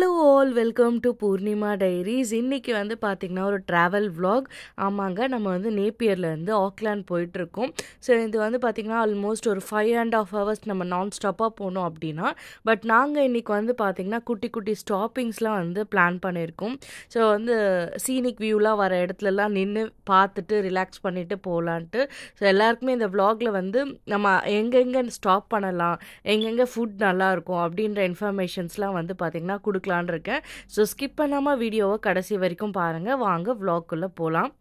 Halo all welcome to Poornima diaries இன்றைக்கி வந்து பார்த்திங்கன்னா ஒரு ட்ராவல் விலாக் ஆமாங்க நம்ம வந்து நேப்பியர்லேருந்து ஆக்லாண்ட் போயிட்டுருக்கோம் ஸோ இது வந்து பார்த்திங்கன்னா ஆல்மோஸ்ட் ஒரு ஃபைவ் அண்ட் ஆஃப் ஹவர்ஸ் நம்ம நான் ஸ்டாப்பாக போனோம் அப்படின்னா பட் நாங்கள் இன்றைக்கி வந்து பார்த்திங்கன்னா குட்டி குட்டி ஸ்டாப்பிங்ஸ்லாம் வந்து பிளான் பண்ணியிருக்கோம் ஸோ வந்து சீனிக் வியூலாம் வர இடத்துலலாம் நின்று பார்த்துட்டு ரிலாக்ஸ் பண்ணிவிட்டு போகலான்ட்டு ஸோ எல்லாருக்குமே இந்த விலாகில் வந்து நம்ம எங்கெங்கே ஸ்டாப் பண்ணலாம் எங்கெங்கே ஃபுட் நல்லாயிருக்கும் அப்படின்ற இன்ஃபர்மேஷன்ஸ்லாம் வந்து பார்த்திங்கன்னா கொடுக்கலான் இருக்கேன் ஸோ ஸ்கிப் பண்ணாமல் வீடியோவை கடைசி வரைக்கும் பாருங்கள் வாங்க விலாக்குள்ளே போகலாம்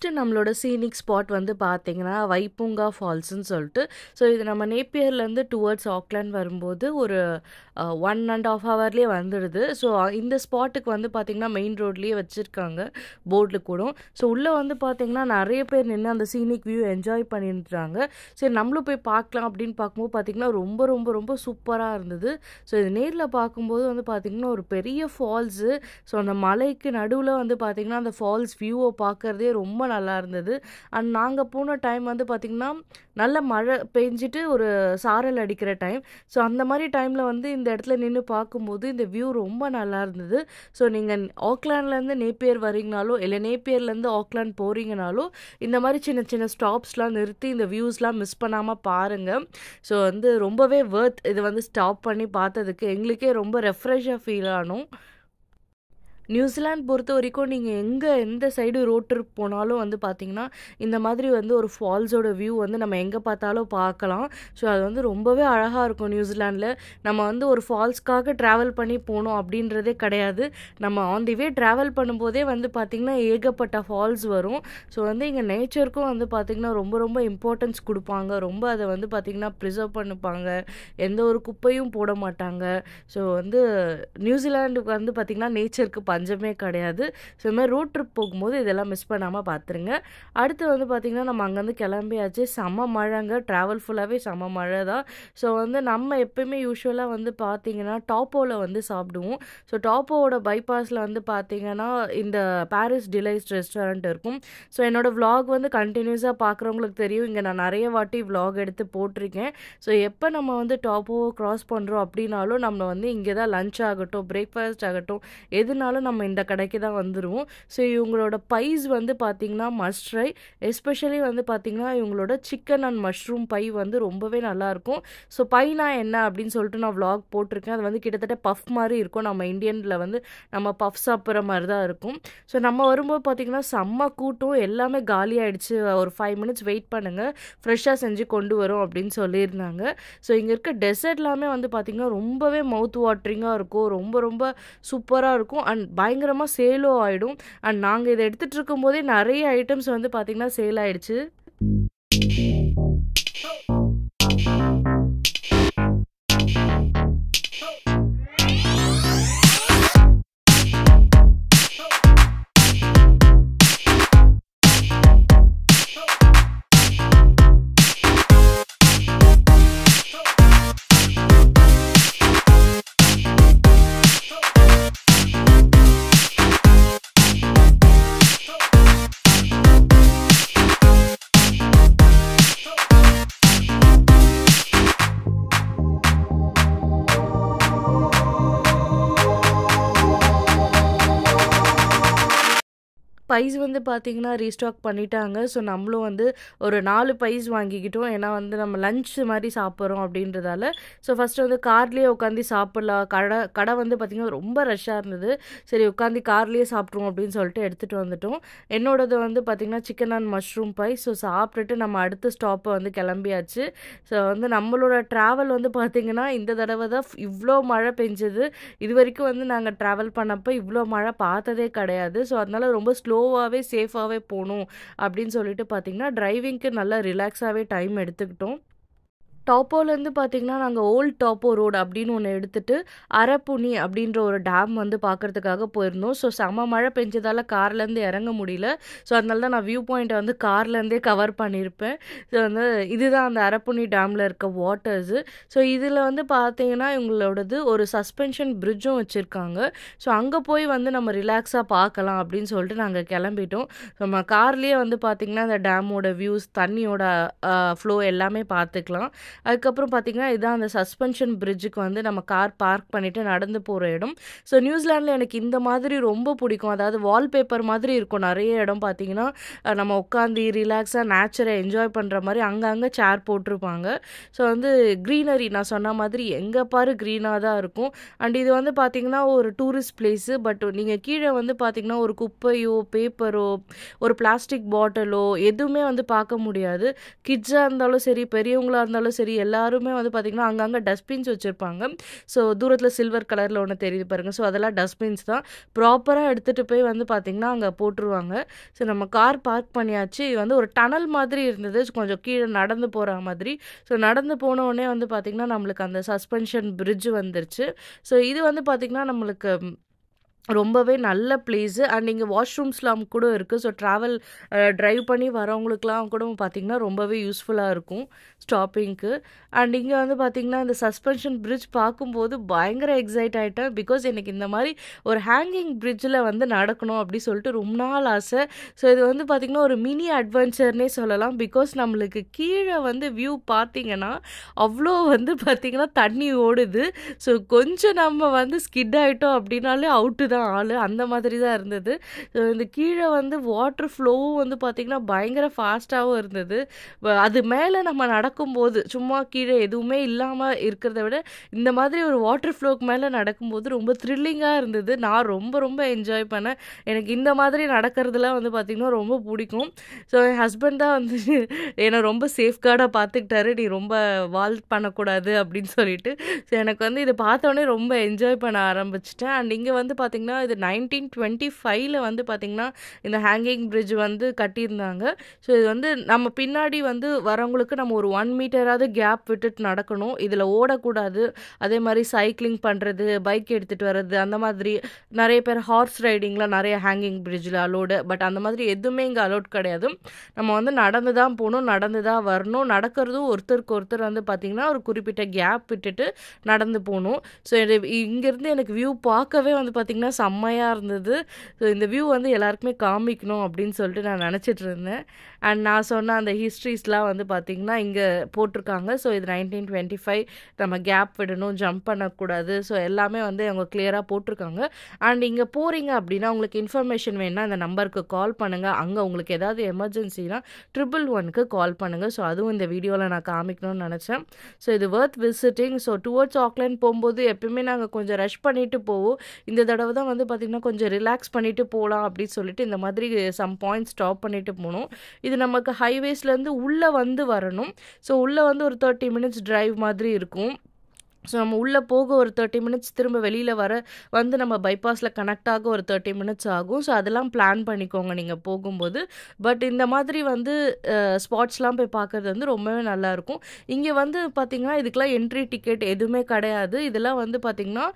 ஃபஸ்ட்டு நம்மளோட சீனிக் ஸ்பாட் வந்து பார்த்திங்கன்னா வைப்பூங்கா ஃபால்ஸ்ன்னு சொல்லிட்டு ஸோ இது நம்ம நேப்பியர்லேருந்து டுவர்ட்ஸ் ஆக்லாண்ட் வரும்போது ஒரு ஒன் அண்ட் ஆஃப் ஹவர்லேயே வந்துடுது ஸோ இந்த ஸ்பாட்டுக்கு வந்து பார்த்திங்கன்னா மெயின் ரோட்லேயே வச்சுருக்காங்க போர்டில் கூட ஸோ உள்ளே வந்து பார்த்திங்கன்னா நிறைய பேர் நின்று அந்த சீனிக் வியூ என்ஜாய் பண்ணிட்டுறாங்க சரி நம்மளும் போய் பார்க்கலாம் அப்படின்னு பார்க்கும்போது பார்த்திங்கன்னா ரொம்ப ரொம்ப ரொம்ப சூப்பராக இருந்தது ஸோ இது நேரில் பார்க்கும்போது வந்து பார்த்திங்கன்னா ஒரு பெரிய ஃபால்ஸு ஸோ அந்த மலைக்கு நடுவில் வந்து பார்த்திங்கன்னா அந்த ஃபால்ஸ் வியூவை பார்க்குறதே ரொம்ப நல்லா இருந்தது அண்ட் நாங்கள் போன டைம் வந்து பார்த்திங்கன்னா நல்ல மழை பெஞ்சிட்டு ஒரு சாரல் அடிக்கிற டைம் ஸோ அந்த மாதிரி டைமில் வந்து இந்த இடத்துல நின்று பார்க்கும்போது இந்த வியூ ரொம்ப நல்லா இருந்தது ஸோ நீங்கள் ஆக்லாண்ட்லேருந்து நேப்பியர் வரீங்கனாலோ இல்லை நேப்பியர்லேருந்து ஆக்லாண்ட் போகிறீங்கனாலோ இந்த மாதிரி சின்ன சின்ன ஸ்டாப்ஸ்லாம் நிறுத்தி இந்த வியூஸ்லாம் மிஸ் பண்ணாமல் பாருங்கள் ஸோ வந்து ரொம்பவே வேர்த் இது வந்து ஸ்டாப் பண்ணி பார்த்ததுக்கு எங்களுக்கே ரொம்ப ரெஃப்ரெஷ்ஷாக ஃபீல் ஆனோம் நியூசிலாந்து பொறுத்த வரைக்கும் நீங்கள் எங்கே எந்த சைடு ரோட் ட்ரிப் போனாலும் வந்து பார்த்தீங்கன்னா இந்த மாதிரி வந்து ஒரு ஃபால்ஸோட வியூ வந்து நம்ம எங்கே பார்த்தாலும் பார்க்கலாம் ஸோ அது வந்து ரொம்பவே அழகாக இருக்கும் நியூசிலாண்டில் நம்ம வந்து ஒரு ஃபால்ஸ்க்காக ட்ராவல் பண்ணி போகணும் அப்படின்றதே கிடையாது நம்ம ஆன் தி வே ட்ராவல் பண்ணும்போதே வந்து பார்த்திங்கன்னா ஏகப்பட்ட ஃபால்ஸ் வரும் ஸோ வந்து இங்கே நேச்சருக்கும் வந்து பார்த்திங்கன்னா ரொம்ப ரொம்ப இம்பார்ட்டன்ஸ் கொடுப்பாங்க ரொம்ப அதை வந்து பார்த்திங்கன்னா ப்ரிசர்வ் பண்ணிப்பாங்க எந்த ஒரு குப்பையும் போட மாட்டாங்க ஸோ வந்து நியூசிலாண்டுக்கு வந்து பார்த்திங்கன்னா நேச்சருக்கு பஞ்சமே கிடையாது ஸோ இது மாதிரி ரோட் ட்ரிப் போகும்போது இதெல்லாம் மிஸ் பண்ணாமல் பார்த்துருங்க அடுத்து வந்து பார்த்திங்கன்னா நம்ம அங்கேருந்து கிளம்பியாச்சு செம மழைங்க ட்ராவல் ஃபுல்லாகவே செம மழை தான் ஸோ வந்து நம்ம எப்பயுமே யூஸ்வலாக வந்து பார்த்திங்கன்னா டாப்போவில் வந்து சாப்பிடுவோம் ஸோ டாப்போவோட பைபாஸில் வந்து பார்த்திங்கன்னா இந்த பாரிஸ் டிலைஸ் ரெஸ்டாரண்ட் இருக்கும் ஸோ என்னோடய விலாக் வந்து கண்டினியூஸாக பார்க்குறவங்களுக்கு தெரியும் இங்கே நான் நிறைய வாட்டி விலாக் எடுத்து போட்டிருக்கேன் ஸோ எப்போ நம்ம வந்து டாப்போ க்ராஸ் பண்ணுறோம் அப்படின்னாலும் நம்ம வந்து இங்கே தான் லஞ்ச் ஆகட்டும் பிரேக்ஃபாஸ்ட் ஆகட்டும் எதுனாலும் நம்ம இந்த கடைக்கு தான் வந்துடுவோம் ஸோ இவங்களோட பைஸ் வந்து பார்த்திங்கன்னா மஸ்ட்ரை எஸ்பெஷலி வந்து பார்த்திங்கன்னா இவங்களோட சிக்கன் அண்ட் மஷ்ரூம் பை வந்து ரொம்பவே நல்லாயிருக்கும் ஸோ பைனா என்ன அப்படின்னு சொல்லிட்டு நான் விளாக் போட்டிருக்கேன் அது வந்து கிட்டத்தட்ட பஃப் மாதிரி இருக்கும் நம்ம இந்தியனில் வந்து நம்ம பஃப் சாப்பிட்ற மாதிரி தான் இருக்கும் ஸோ நம்ம வரும்போது பார்த்திங்கன்னா செம்ம கூட்டம் எல்லாமே காலியாகிடுச்சு ஒரு ஃபைவ் மினிட்ஸ் வெயிட் பண்ணுங்கள் ஃப்ரெஷ்ஷாக செஞ்சு கொண்டு வரும் அப்படின்னு சொல்லியிருந்தாங்க ஸோ இங்கே இருக்க டெசர்ட்லாமே வந்து பார்த்திங்கன்னா ரொம்பவே மவுத் வாட்ரிங்காக இருக்கும் ரொம்ப ரொம்ப சூப்பராக இருக்கும் அண்ட் பயங்கரமாக சேலும் ஆகிடும் அண்ட் நாங்கள் இதை எடுத்துகிட்டு இருக்கும்போதே நிறைய ஐட்டம்ஸ் வந்து பார்த்திங்கன்னா சேல் ஆகிடுச்சு பைஸ் வந்து பார்த்திங்கன்னா ரீஸ்டாக் பண்ணிட்டாங்க ஸோ நம்மளும் வந்து ஒரு நாலு பைஸ் வாங்கிக்கிட்டோம் ஏன்னா வந்து நம்ம லஞ்ச் மாதிரி சாப்பிட்றோம் அப்படின்றதால ஸோ ஃபஸ்ட்டு வந்து கார்லேயே உட்காந்து சாப்பிட்லாம் கடை கடை வந்து பார்த்திங்கன்னா ரொம்ப ரஷ்ஷாக இருந்தது சரி உட்காந்து கார்லேயே சாப்பிட்ருவோம் அப்படின்னு சொல்லிட்டு எடுத்துகிட்டு வந்துட்டோம் என்னோடது வந்து பார்த்திங்கன்னா chicken and mushroom pie so சாப்பிட்டுட்டு நம்ம அடுத்த ஸ்டாப்பை வந்து கிளம்பியாச்சு ஸோ வந்து நம்மளோட ட்ராவல் வந்து பார்த்திங்கன்னா இந்த தடவை தான் இவ்வளோ மழை பெஞ்சது இது வரைக்கும் வந்து நாங்கள் ட்ராவல் பண்ணப்போ இவ்வளோ மழை பார்த்ததே கிடையாது ஸோ அதனால் ரொம்ப ஸ்லோ ஸ்லோவாகவே சேஃபாகவே போகணும் அப்படின்னு சொல்லிட்டு பார்த்திங்கன்னா டிரைவிங்க்கு நல்லா ரிலாக்ஸாகவே டைம் எடுத்துக்கிட்டோம் டாப்போலேருந்து பார்த்திங்கன்னா நாங்கள் ஓல்ட் டாப்போ ரோடு அப்படின்னு ஒன்று எடுத்துகிட்டு அரப்புனி அப்படின்ற ஒரு டேம் வந்து பார்க்குறதுக்காக போயிருந்தோம் ஸோ செம மழை பெஞ்சதால் கார்லேருந்து இறங்க முடியல ஸோ அதனால தான் நான் வியூ பாயிண்ட்டை வந்து கார்லேருந்தே கவர் பண்ணியிருப்பேன் ஸோ வந்து இதுதான் அந்த அரப்புனி டேமில் இருக்க வாட்டர்ஸு ஸோ இதில் வந்து பார்த்தீங்கன்னா இவங்களோடது ஒரு சஸ்பென்ஷன் பிரிட்ஜும் வச்சுருக்காங்க ஸோ அங்கே போய் வந்து நம்ம ரிலாக்ஸாக பார்க்கலாம் அப்படின்னு சொல்லிட்டு நாங்கள் கிளம்பிட்டோம் நம்ம கார்லேயே வந்து பார்த்திங்கன்னா அந்த டேமோட வியூஸ் தண்ணியோட ஃப்ளோ எல்லாமே பார்த்துக்கலாம் அதுக்கப்புறம் பார்த்தீங்கன்னா இதுதான் அந்த சஸ்பென்ஷன் பிரிட்ஜுக்கு வந்து நம்ம கார் பார்க் பண்ணிவிட்டு நடந்து போகிற இடம் ஸோ நியூசிலாண்டில் எனக்கு இந்த மாதிரி ரொம்ப பிடிக்கும் அதாவது வால்பேப்பர் மாதிரி இருக்கும் நிறைய இடம் பார்த்திங்கன்னா நம்ம உட்காந்து ரிலாக்ஸாக நேச்சரை என்ஜாய் பண்ணுற மாதிரி அங்கங்கே சேர் போட்டிருப்பாங்க ஸோ வந்து க்ரீனரி நான் சொன்ன மாதிரி எங்கே பாரு க்ரீனாக தான் இருக்கும் அண்ட் இது வந்து பார்த்திங்கன்னா ஒரு டூரிஸ்ட் பிளேஸு பட் நீங்கள் கீழே வந்து பார்த்திங்கன்னா ஒரு குப்பையோ பேப்பரோ ஒரு பிளாஸ்டிக் பாட்டிலோ எதுவுமே வந்து பார்க்க முடியாது கிட்ஸாக இருந்தாலும் சரி பெரியவங்களாக இருந்தாலும் சரி சரி எல்லாருமே வந்து பார்த்திங்கன்னா அங்கங்கே டஸ்ட்பின்ஸ் வச்சுருப்பாங்க ஸோ தூரத்தில் சில்வர் கலரில் ஒன்று தெரியுது பாருங்கள் ஸோ அதெல்லாம் டஸ்ட்பின்ஸ் தான் ப்ராப்பராக எடுத்துகிட்டு போய் வந்து பார்த்திங்கன்னா அங்கே போட்டுருவாங்க ஸோ நம்ம கார் பார்க் பண்ணியாச்சு இது வந்து ஒரு டனல் மாதிரி இருந்தது கொஞ்சம் கீழே நடந்து போகிற மாதிரி ஸோ நடந்து போனோடனே வந்து பார்த்திங்கன்னா நம்மளுக்கு அந்த சஸ்பென்ஷன் பிரிட்ஜ் வந்துருச்சு ஸோ இது வந்து பார்த்திங்கன்னா நம்மளுக்கு ரொம்பவே நல்ல பிளேஸு அண்ட் இங்கே வாஷ்ரூம்ஸ்லாம் கூட இருக்குது ஸோ ட்ராவல் ட்ரைவ் பண்ணி வரவங்களுக்குலாம் கூட பார்த்திங்கன்னா ரொம்பவே யூஸ்ஃபுல்லாக இருக்கும் ஸ்டாப்பிங்க்கு அண்ட் இங்கே வந்து பார்த்திங்கன்னா இந்த சஸ்பென்ஷன் பிரிட்ஜ் பார்க்கும்போது பயங்கர எக்ஸைட் ஆகிட்டேன் பிகாஸ் எனக்கு இந்த மாதிரி ஒரு ஹேங்கிங் பிரிட்ஜில் வந்து நடக்கணும் அப்படி சொல்லிட்டு ரொம்ப நாள் ஆசை ஸோ இது வந்து பார்த்திங்கன்னா ஒரு மினி அட்வென்ச்சர்னே சொல்லலாம் பிகாஸ் நம்மளுக்கு கீழே வந்து வியூ பார்த்திங்கன்னா அவ்வளோ வந்து பார்த்திங்கன்னா தண்ணி ஓடுது ஸோ கொஞ்சம் நம்ம வந்து ஸ்கிட் ஆகிட்டோம் அப்படின்னாலே அவுட்டு தான் தான் ஆள் அந்த மாதிரி தான் இருந்தது இந்த கீழே வந்து வாட்டர் ஃப்ளோவும் வந்து பார்த்திங்கன்னா பயங்கர ஃபாஸ்ட்டாகவும் இருந்தது அது மேலே நம்ம நடக்கும்போது சும்மா கீழே எதுவுமே இல்லாமல் இருக்கிறத விட இந்த மாதிரி ஒரு வாட்டர் ஃப்ளோக்கு மேலே நடக்கும்போது ரொம்ப த்ரில்லிங்காக இருந்தது நான் ரொம்ப ரொம்ப என்ஜாய் பண்ணேன் எனக்கு இந்த மாதிரி நடக்கிறதுலாம் வந்து பார்த்திங்கன்னா ரொம்ப பிடிக்கும் ஸோ என் ஹஸ்பண்ட் தான் வந்து என்னை ரொம்ப சேஃப்கார்டாக பார்த்துக்கிட்டாரு நீ ரொம்ப வால் பண்ணக்கூடாது அப்படின்னு சொல்லிட்டு ஸோ எனக்கு வந்து இதை பார்த்தோன்னே ரொம்ப என்ஜாய் பண்ண ஆரம்பிச்சிட்டேன் அண்ட் இங்கே வந்து பார்த்திங்கன்னா பார்த்திங்கன்னா இது நைன்டீன் டுவெண்ட்டி ஃபைவ்ல வந்து பார்த்திங்கன்னா இந்த ஹேங்கிங் பிரிட்ஜ் வந்து கட்டியிருந்தாங்க ஸோ இது வந்து நம்ம பின்னாடி வந்து வரவங்களுக்கு நம்ம ஒரு ஒன் மீட்டராவது கேப் விட்டுட்டு நடக்கணும் இதில் ஓடக்கூடாது அதே மாதிரி சைக்கிளிங் பண்ணுறது பைக் எடுத்துகிட்டு வர்றது அந்த மாதிரி நிறைய பேர் ஹார்ஸ் ரைடிங்லாம் நிறைய ஹேங்கிங் பிரிட்ஜில் அலோடு பட் அந்த மாதிரி எதுவுமே இங்கே அலோட் கிடையாது நம்ம வந்து நடந்து தான் போகணும் நடந்து தான் வரணும் நடக்கிறதும் ஒருத்தருக்கு ஒருத்தர் வந்து பார்த்திங்கன்னா ஒரு குறிப்பிட்ட கேப் விட்டுட்டு நடந்து போகணும் ஸோ இங்கேருந்து எனக்கு வியூ பார்க்கவே வந்து பார்த்திங்கன்னா செம்மையாக இருந்தது ஸோ இந்த வியூ வந்து எல்லாருக்குமே காமிக்கணும் அப்படின்னு சொல்லிட்டு நான் நினச்சிட்டு இருந்தேன் அண்ட் நான் சொன்ன அந்த ஹிஸ்ட்ரிஸ்லாம் வந்து பார்த்திங்கன்னா இங்கே போட்டிருக்காங்க ஸோ இது நைன்டீன் டுவெண்ட்டி ஃபைவ் நம்ம கேப் விடணும் ஜம்ப் பண்ணக்கூடாது ஸோ எல்லாமே வந்து அவங்க கிளியராக போட்டிருக்காங்க அண்ட் இங்கே போகிறீங்க அப்படின்னா உங்களுக்கு இன்ஃபர்மேஷன் வேணால் அந்த நம்பருக்கு கால் பண்ணுங்கள் அங்கே உங்களுக்கு ஏதாவது எமர்ஜென்சினா ட்ரிபிள் ஒனுக்கு கால் பண்ணுங்கள் ஸோ அதுவும் இந்த வீடியோவில் நான் காமிக்கணும்னு நினச்சேன் ஸோ இது worth visiting so towards Auckland போகும்போது எப்பயுமே நாங்கள் கொஞ்சம் ரஷ் பண்ணிட்டு போவோம் இந்த தடவை தான் வந்து பார்த்திங்கன்னா கொஞ்சம் ரிலாக்ஸ் பண்ணிவிட்டு போகலாம் அப்படின்னு சொல்லிட்டு இந்த மாதிரி சம் பாயிண்ட் ஸ்டாப் பண்ணிவிட்டு போகணும் இது நமக்கு ஹைவேஸ்லேருந்து உள்ளே வந்து வரணும் ஸோ உள்ளே வந்து ஒரு தேர்ட்டி மினிட்ஸ் ட்ரைவ் மாதிரி இருக்கும் ஸோ நம்ம உள்ளே போக ஒரு தேர்ட்டி மினிட்ஸ் திரும்ப வெளியில் வர வந்து நம்ம பைபாஸில் கனெக்ட் ஆக ஒரு தேர்ட்டி மினிட்ஸ் ஆகும் ஸோ அதெல்லாம் பிளான் பண்ணிக்கோங்க நீங்கள் போகும்போது பட் இந்த மாதிரி வந்து ஸ்பாட்ஸ்லாம் போய் பார்க்குறது வந்து ரொம்பவே நல்லாயிருக்கும் இங்கே வந்து பார்த்திங்கன்னா இதுக்கெலாம் என்ட்ரி டிக்கெட் எதுவுமே கிடையாது இதெல்லாம் வந்து பார்த்திங்கன்னா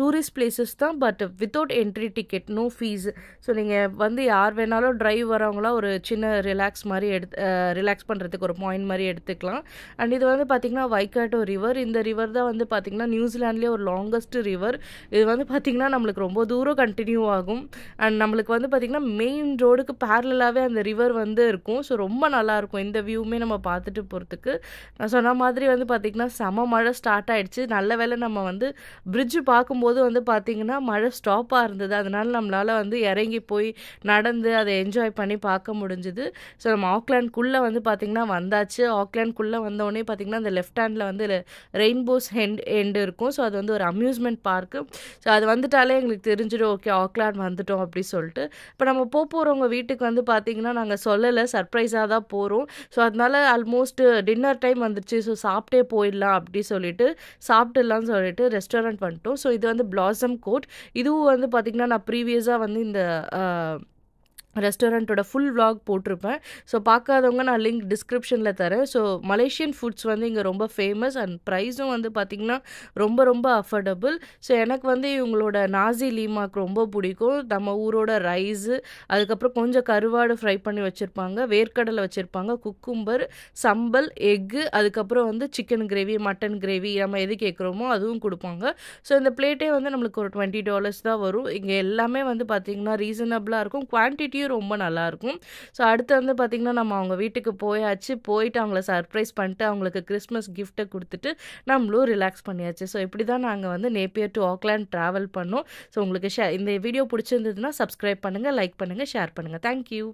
டூரிஸ்ட் பிளேசஸ் தான் but without entry ticket no fees so நீங்கள் வந்து யார் வேணாலும் ட்ரைவ் வரவங்களாம் ஒரு சின்ன ரிலாக்ஸ் மாதிரி எடுத்து ரிலாக்ஸ் பண்ணுறதுக்கு ஒரு பாயிண்ட் மாதிரி எடுத்துக்கலாம் அண்ட் இது வந்து பார்த்திங்கன்னா வைக்காட்டோ ரிவர் இந்த ரிவர் தான் வந்து பார்த்திங்கன்னா நியூசிலாண்ட்லேயே ஒரு லாங்கஸ்ட் ரிவர் இது வந்து பார்த்திங்கன்னா நம்மளுக்கு ரொம்ப தூரம் கண்டினியூ ஆகும் அண்ட் நம்மளுக்கு வந்து பார்த்திங்கன்னா மெயின் ரோடுக்கு பேரலாகவே அந்த ரிவர் வந்து இருக்கும் ஸோ ரொம்ப நல்லாயிருக்கும் இந்த வியூமே நம்ம பார்த்துட்டு போகிறதுக்கு நான் சொன்ன மாதிரி வந்து பார்த்திங்கன்னா செம மழை ஸ்டார்ட் ஆகிடுச்சு நல்ல வேலை நம்ம வந்து பிரிட்ஜு பார்க்கும்போது வந்து பார்த்திங்கன்னா மழை ஸ்டாப்பாக இருந்தது அதனால் நம்மளால் வந்து இறங்கி போய் நடந்து அதை என்ஜாய் பண்ணி பார்க்க முடிஞ்சுது ஸோ நம்ம ஆக்லாண்ட்குள்ளே வந்து பார்த்திங்கன்னா வந்தாச்சு ஆக்லாண்ட்குள்ளே வந்தோடனே பார்த்திங்கன்னா அந்த லெஃப்ட் ஹேண்டில் வந்து ரெயின்போ ரெயின்போஸ் ஹெண்ட் எண்டு இருக்கும் ஸோ அது வந்து ஒரு அம்யூஸ்மெண்ட் பார்க்கு ஸோ அது வந்துட்டாலே எங்களுக்கு தெரிஞ்சிடும் ஓகே ஆக்லாண்ட் வந்துட்டோம் அப்படின்னு சொல்லிட்டு இப்போ நம்ம போக போகிறவங்க வீட்டுக்கு வந்து பார்த்திங்கன்னா நாங்கள் சொல்லலை சர்ப்ரைஸாக தான் போகிறோம் ஸோ அதனால் ஆல்மோஸ்ட் டின்னர் டைம் வந்துருச்சு ஸோ சாப்பிட்டே போயிடலாம் அப்படின்னு சொல்லிட்டு சாப்பிட்டுலாம்னு சொல்லிட்டு ரெஸ்டாரண்ட் பண்ணிட்டோம் ஸோ இது வந்து பிளாசம் கோட் இதுவும் வந்து பார்த்திங்கன்னா நான் ப்ரீவியஸாக வந்து இந்த ரெஸ்டாரண்ட்டோட ஃபுல் விலாக் போட்டிருப்பேன் ஸோ பார்க்காதவங்க நான் லிங்க் டிஸ்கிரிப்ஷனில் தரேன் ஸோ மலேசியன் ஃபுட்ஸ் வந்து இங்கே ரொம்ப ஃபேமஸ் அண்ட் ப்ரைஸும் வந்து பார்த்திங்கன்னா ரொம்ப ரொம்ப அஃபோர்டபுள் ஸோ எனக்கு வந்து இவங்களோட நாசி லீமாக்கு ரொம்ப பிடிக்கும் நம்ம ஊரோட ரைஸு அதுக்கப்புறம் கொஞ்சம் கருவாடு ஃப்ரை பண்ணி வச்சுருப்பாங்க வேர்க்கடலை வச்சுருப்பாங்க குக்கும்பர் சம்பல் எக்கு அதுக்கப்புறம் வந்து சிக்கன் கிரேவி மட்டன் கிரேவி நம்ம எது கேட்குறோமோ அதுவும் கொடுப்பாங்க ஸோ இந்த பிளேட்டே வந்து நம்மளுக்கு ஒரு டுவெண்ட்டி டாலர்ஸ் தான் வரும் இங்கே எல்லாமே வந்து பார்த்திங்கன்னா ரீசனபிளாக இருக்கும் குவான்டிட்டி ஸ்டோரியும் ரொம்ப நல்லாயிருக்கும் ஸோ அடுத்து வந்து பார்த்திங்கன்னா நம்ம அவங்க வீட்டுக்கு போயாச்சு போயிட்டு அவங்கள சர்ப்ரைஸ் பண்ணிட்டு அவங்களுக்கு கிறிஸ்மஸ் கிஃப்ட்டை கொடுத்துட்டு நம்மளும் ரிலாக்ஸ் பண்ணியாச்சு ஸோ இப்படி தான் நாங்கள் வந்து நேப்பியர் டு ஆக்லாண்ட் ட்ராவல் பண்ணோம் ஸோ உங்களுக்கு ஷே இந்த வீடியோ பிடிச்சிருந்ததுன்னா சப்ஸ்கிரைப் பண்ணுங்கள் லைக் பண்ணுங்கள் ஷேர் பண்ணுங்கள் தேங்க்யூ